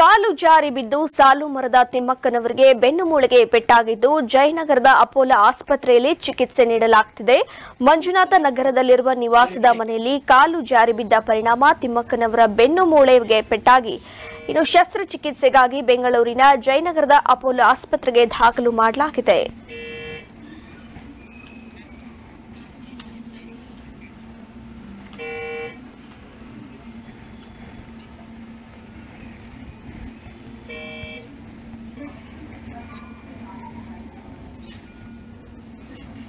ಕಾಲು ಜಾರಿ ಬಿದ್ದು ಸಾಲು ಮರದ ತಿಮ್ಮಕ್ಕನವರಿಗೆ ಬೆನ್ನುಮೂಳೆಗೆ ಪೆಟ್ಟಾಗಿದ್ದು ಜಯನಗರದ ಅಪೋಲೋ ಆಸ್ಪತ್ರೆಯಲ್ಲಿ ಚಿಕಿತ್ಸೆ ನೀಡಲಾಗುತ್ತಿದೆ ಮಂಜುನಾಥ ನಗರದಲ್ಲಿರುವ ನಿವಾಸದ ಮನೆಯಲ್ಲಿ ಕಾಲು ಜಾರಿ ಬಿದ್ದ ಪರಿಣಾಮ ತಿಮ್ಮಕ್ಕನವರ ಬೆನ್ನು ಪೆಟ್ಟಾಗಿ ಇನ್ನು ಶಸ್ತ್ರಚಿಕಿತ್ಸೆಗಾಗಿ ಬೆಂಗಳೂರಿನ ಜಯನಗರದ ಅಪೋಲೋ ಆಸ್ಪತ್ರೆಗೆ ದಾಖಲು ಮಾಡಲಾಗಿದೆ